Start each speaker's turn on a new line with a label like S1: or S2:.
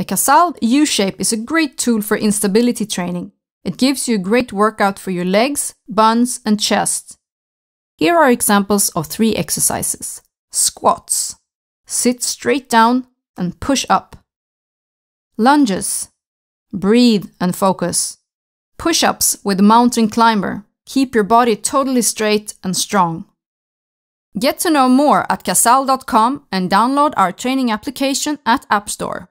S1: The Casal U-shape is a great tool for instability training. It gives you a great workout for your legs, buns, and chest. Here are examples of three exercises. Squats. Sit straight down and push up. Lunges. Breathe and focus. Push-ups with mountain climber. Keep your body totally straight and strong. Get to know more at casal.com and download our training application at App Store.